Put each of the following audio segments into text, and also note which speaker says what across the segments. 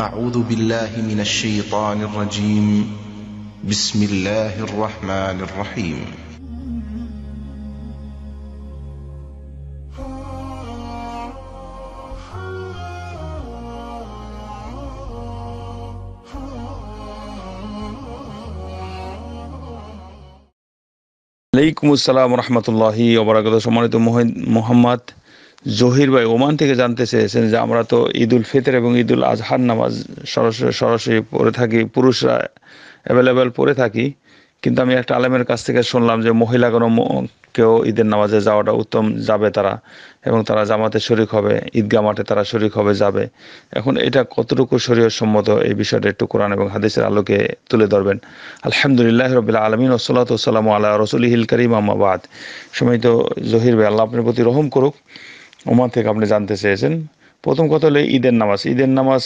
Speaker 1: أعوذ بالله من الشيطان الرجيم بسم الله الرحمن الرحيم عليكم السلام ورحمة الله وبركاته সম্মানিত محمد জহির ভাই ওমান থেকে জানতে চেয়েছেন যে আমরা তো ঈদ উল ফিতর এবং ঈদ উল আজহার নামাজ সরাসরি সরাসরি পড়ে থাকি পুরুষরা অ্যাভেলেবেল পড়ে থাকি কিন্তু আমি একটা আলেমের কাছ থেকে শুনলাম যে মহিলাগণ কেউ ঈদের নামাজে যাওয়াটা উত্তম যাবে তারা এবং তারা জামাতে শরিক হবে ঈদগা মাঠে তারা শরিক হবে যাবে এখন এটা কতটুকু শরীয় সম্মত এই বিষয়টা একটু কোরআন এবং হাদিসের আলোকে তুলে ধরবেন আলহামদুলিল্লাহ রবিল আলমিন ওসলাত ওসালাম আল্লাহ রসুল হিল করিম আহমাবাদ সময় তো জহির ভাই আল্লাহ আপনার প্রতি রহম করুক ওমান থেকে আপনি জানতে চেয়েছেন প্রথম কথা হলো ঈদের নামাজ ঈদের নামাজ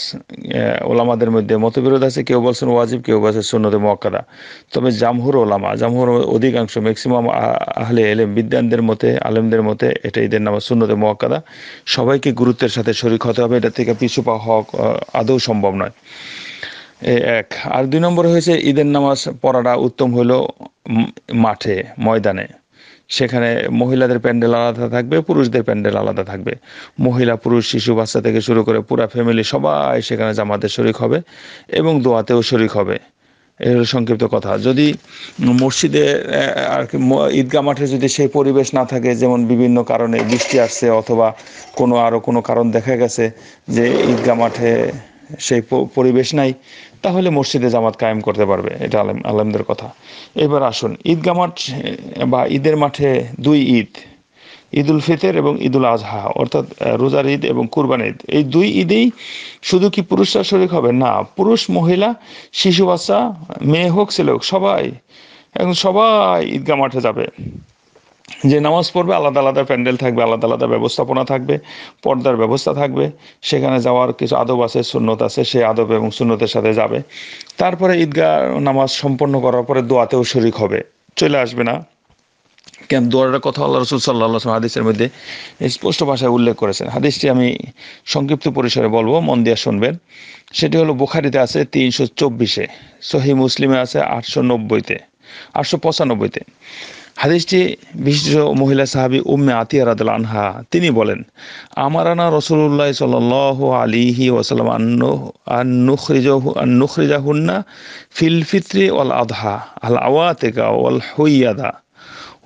Speaker 1: ওলামাদের মধ্যে মতবিরোধ আছে কেউ বলছেন ওয়াজিব কেউ বলছেন সুন্নতে মোয়াক্কাদা তবে জামহুর ওলামা জামহুর অধিকাংশ ম্যাক্সিমাম আহলে এলেম বিদ্যানদের মতে আলেমদের মতে এটা ঈদের নামাজ সুন্নতে মোয়াক্কাদা সবাইকে গুরুত্বের সাথে শরিক হতে হবে এটা থেকে পিছু পা হওয়া আদৌ সম্ভব নয় এক আর দুই নম্বর হয়েছে ঈদের নামাজ পড়াটা উত্তম হলো মাঠে ময়দানে সেখানে মহিলাদের প্যান্ডেল আলাদা থাকবে পুরুষদের প্যান্ডেল আলাদা থাকবে মহিলা পুরুষ শিশু বাচ্চা থেকে শুরু করে পুরা ফ্যামিলি সবাই সেখানে জামাতে শরিক হবে এবং দোয়াতেও শরিক হবে এ হলো সংক্ষিপ্ত কথা যদি মসজিদে আর কি ঈদগাহ মাঠে যদি সেই পরিবেশ না থাকে যেমন বিভিন্ন কারণে বৃষ্টি আসছে অথবা কোনো আরও কোনো কারণ দেখা গেছে যে ঈদগাহ মাঠে সেই পরিবেশ নাই তাহলে মসজিদে জামাত কায়েম করতে পারবে এটা আলেম আলেমদের কথা এবার আসুন ঈদগা মাঠ বা ঈদের মাঠে দুই ঈদ ঈদুল ফিতর এবং ঈদুল আজহা অর্থাৎ রোজার ঈদ এবং কুরবান ঈদ এই দুই ঈদেই শুধু কি পুরুষরা শরিক হবে না পুরুষ মহিলা শিশু বাচ্চা মেয়ে হোক ছেলে হোক সবাই এখন সবাই ঈদগা মাঠে যাবে যে নামাজ পড়বে আলাদা আলাদা প্যান্ডেল থাকবে আলাদা আলাদা ব্যবস্থাপনা থাকবে পর্দার ব্যবস্থা থাকবে সেখানে যাওয়ার কিছু আদব আছে সুন্নত আছে সেই আদব এবং সুন্নতের সাথে যাবে তারপরে ঈদগাহ নামাজ সম্পন্ন করার পরে দোয়াতেও শরিক হবে চলে আসবে না কেন দোয়ারের কথা আল্লাহ রসুল সাল্লাহ হাদিসের মধ্যে স্পষ্ট ভাষায় উল্লেখ করেছেন হাদিসটি আমি সংক্ষিপ্ত পরিসরে বলবো মন দিয়া শুনবেন সেটি হলো বোখারিতে আছে তিনশো চব্বিশে সহি মুসলিমে আছে আটশো নব্বইতে আটশো পঁচানব্বইতে হাদিসটি বিশিষ্ট মহিলা সাহাবি উম্মে আতিয়া রাদ আনহা তিনি বলেন আমার আনা রসুল্লাহ সাল আলিহি ওসালাম আন্নুখরিজাহুন্না ফিল ফিত্রি অল আধা আল আওয়াতেকা অল হইয়াদা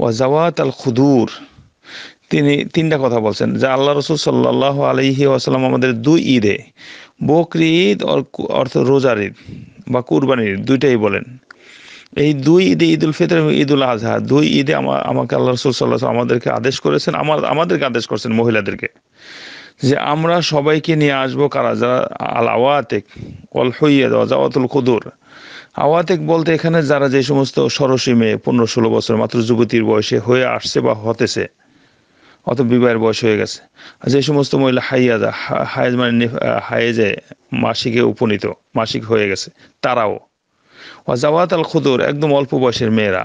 Speaker 1: ওয়া জাওয়াত আল খুদুর তিনি তিনটা কথা বলছেন যা আল্লাহ রসুল সাল্লাহ আলিহি আসালাম আমাদের দুই ঈদে বকরি ঈদ অর্থ রোজার ঈদ বা কুরবানির দুইটাই বলেন এই দুই ঈদে ঈদ উল ফিতর এবং ঈদ উল আজহা দুই ঈদে আমাকে আল্লাহ রসুল সাল্লাহ আমাদেরকে আদেশ করেছেন আমার আমাদেরকে আদেশ করছেন মহিলাদেরকে যে আমরা সবাইকে নিয়ে আসবো কারা যারা আল আওয়াতেক অল হইয়া দেওয়া জাওয়াতুল কুদুর আওয়াতেক বলতে এখানে যারা যে সমস্ত সরসী মেয়ে পনেরো ষোলো বছর মাত্র যুবতীর বয়সে হয়ে আসছে বা হতেছে অত বিবাহের বয়স হয়ে গেছে যে সমস্ত মহিলা যা হায়েজ মানে হায়েজে মাসিকে উপনীত মাসিক হয়ে গেছে তারাও ওয়াজাওয়াত আল খুদুর একদম অল্প বয়সের মেয়েরা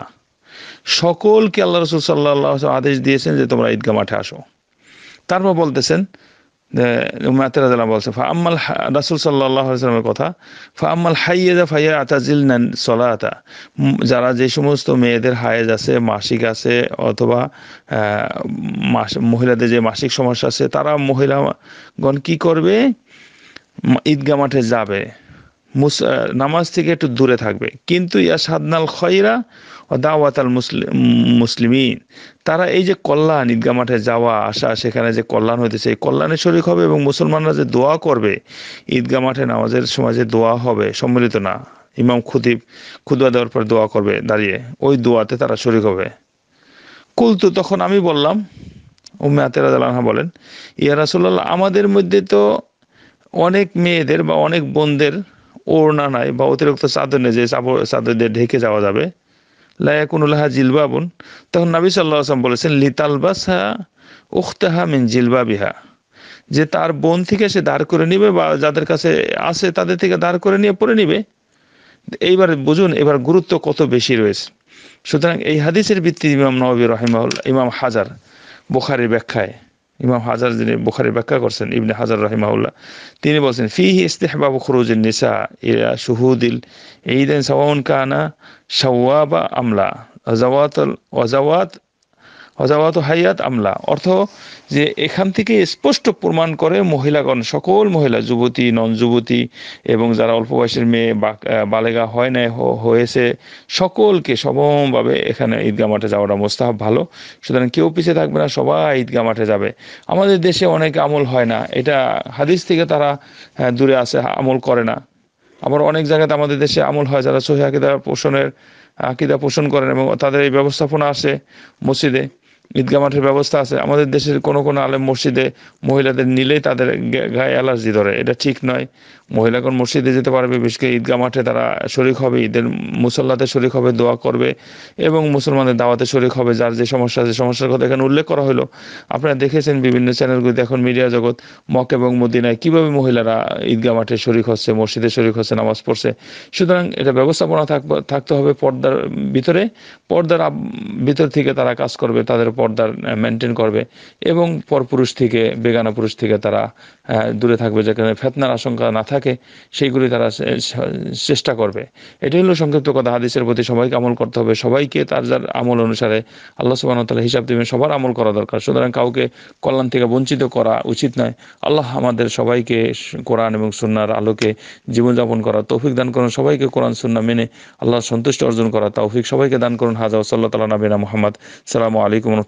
Speaker 1: সকলকে আল্লাহ রসুল সাল্লাহ আদেশ দিয়েছেন যে তোমরা ঈদগা মাঠে আসো তারপর বলতেছেন বলছে রাসুল সাল্লাহামের কথা ফা হাইয়েজা ফাইয়া আতাজিল নেন সলাতা যারা যে সমস্ত মেয়েদের হায়েজ আছে মাসিক আছে অথবা মহিলাদের যে মাসিক সমস্যা আছে তারা মহিলাগণ কি করবে ঈদগা মাঠে যাবে নামাজ থেকে একটু দূরে থাকবে কিন্তু ইয়া সাদনাল খয়রা ও দাওয়াত আল মুসলিম তারা এই যে কল্যাণ ঈদগা মাঠে যাওয়া আসা সেখানে যে কল্যাণ হইতেছে এই কল্যাণে শরিক হবে এবং মুসলমানরা যে দোয়া করবে ঈদগা মাঠে নামাজের সময় যে দোয়া হবে সম্মিলিত না ইমাম খুদিব খুদবা দেওয়ার পর দোয়া করবে দাঁড়িয়ে ওই দোয়াতে তারা শরিক হবে কুলতু তখন আমি বললাম উম্মে আতেরাজ আল্লাহা বলেন ইয়া রাসুল্লাহ আমাদের মধ্যে তো অনেক মেয়েদের বা অনেক বোনদের ওড়না নাই বা অতিরিক্ত চাদর নেই যে চাদর দিয়ে ঢেকে যাওয়া যাবে জিলবা বোন তখন নাবি সাল্লাহ আসলাম বলেছেন লিতালবাসা উখতাহা মিন জিলবা বিহা যে তার বোন থেকে সে দাঁড় করে নিবে বা যাদের কাছে আছে তাদের থেকে দাঁড় করে নিয়ে পড়ে নিবে এইবার বুঝুন এবার গুরুত্ব কত বেশি রয়েছে সুতরাং এই হাদিসের ভিত্তি ইমাম নবী রহিমাউল্লাহ ইমাম হাজার বোখারের ব্যাখ্যায় ইমাম হাজার যিনি বুখারি ব্যাখ্যা করছেন ইবনে হাজার রাহিমাউল্লাহ তিনি বলছেন ফিহি ইস্তেহবাবু খরুজুল নিসা ইরা শুহুদিল ঈদেন সাওয়াউন কানা সাওয়াবা আমলা জওয়াত ওয়াজাওয়াত হজাওয়াত হাইয়াত আমলা অর্থ যে এখান থেকে স্পষ্ট প্রমাণ করে মহিলাগণ সকল মহিলা যুবতী নন যুবতী এবং যারা অল্প বয়সের মেয়ে বালেগা হয় নাই হয়েছে সকলকে সমভাবে এখানে ঈদগা মাঠে যাওয়াটা মোস্তাহাব ভালো সুতরাং কেউ পিছিয়ে থাকবে না সবাই ঈদগা মাঠে যাবে আমাদের দেশে অনেক আমল হয় না এটা হাদিস থেকে তারা দূরে আছে আমল করে না আবার অনেক জায়গাতে আমাদের দেশে আমল হয় যারা সহিদা পোষণের আকিদা পোষণ করেন এবং তাদের এই ব্যবস্থাপনা আসে মসজিদে ঈদগাহ মাঠের ব্যবস্থা আছে আমাদের দেশের কোনো কোনো আলেম মসজিদে মহিলাদের নিলেই তাদের গায়ে অ্যালার্জি ধরে এটা ঠিক নয় মহিলা কোন মসজিদে যেতে পারবে বিশেষ করে ঈদগাহ মাঠে তারা শরিক হবে ঈদের মুসল্লাতে শরিক হবে দোয়া করবে এবং মুসলমানের দাওয়াতে শরিক হবে যার যে সমস্যা আছে সমস্যার কথা এখানে উল্লেখ করা হলো আপনারা দেখেছেন বিভিন্ন চ্যানেলগুলিতে এখন মিডিয়া জগৎ মক এবং মদিনায় কিভাবে মহিলারা ঈদগাহ মাঠে শরিক হচ্ছে মসজিদে শরিক হচ্ছে নামাজ পড়ছে সুতরাং এটা ব্যবস্থাপনা থাকতে হবে পর্দার ভিতরে পর্দার ভিতর থেকে তারা কাজ করবে তাদের পর্দার মেনটেন করবে এবং পরপুরুষ থেকে বেগানা পুরুষ থেকে তারা দূরে থাকবে যেখানে ফেতনার আশঙ্কা না থাকে সেইগুলি তারা চেষ্টা করবে এটাই হলো সংক্ষিপ্ত কথা হাদিসের প্রতি সবাইকে আমল করতে হবে সবাইকে তার যার আমল অনুসারে আল্লাহ সুবাহ তালা হিসাব দেবেন সবার আমল করা দরকার সুতরাং কাউকে কল্যাণ থেকে বঞ্চিত করা উচিত নয় আল্লাহ আমাদের সবাইকে কোরআন এবং সুনার আলোকে জীবনযাপন করা তৌফিক দান করুন সবাইকে কোরআন সুন্না মেনে আল্লাহ সন্তুষ্ট অর্জন করা তৌফিক সবাইকে দান করুন হাজা সাল্লাহ তালা নবীনা মোহাম্মদ সালামু আলাইকুম